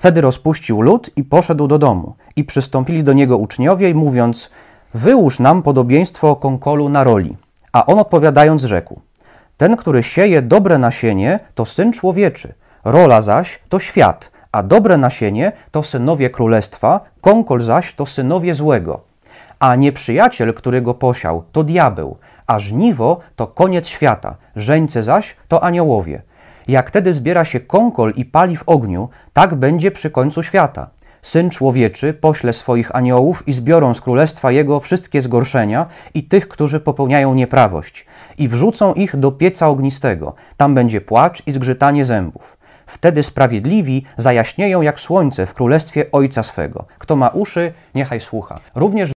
Wtedy rozpuścił lud i poszedł do domu. I przystąpili do niego uczniowie, mówiąc: Wyłóż nam podobieństwo o konkolu na roli. A on odpowiadając rzekł: Ten, który sieje dobre nasienie, to syn człowieczy, rola zaś to świat, a dobre nasienie to synowie królestwa, konkol zaś to synowie złego. A nieprzyjaciel, który go posiał, to diabeł, a żniwo to koniec świata, żeńce zaś to aniołowie. Jak wtedy zbiera się kąkol i pali w ogniu, tak będzie przy końcu świata. Syn człowieczy pośle swoich aniołów i zbiorą z królestwa jego wszystkie zgorszenia i tych, którzy popełniają nieprawość, i wrzucą ich do pieca ognistego. Tam będzie płacz i zgrzytanie zębów. Wtedy sprawiedliwi zajaśnieją jak słońce w królestwie Ojca swego. Kto ma uszy, niechaj słucha. Również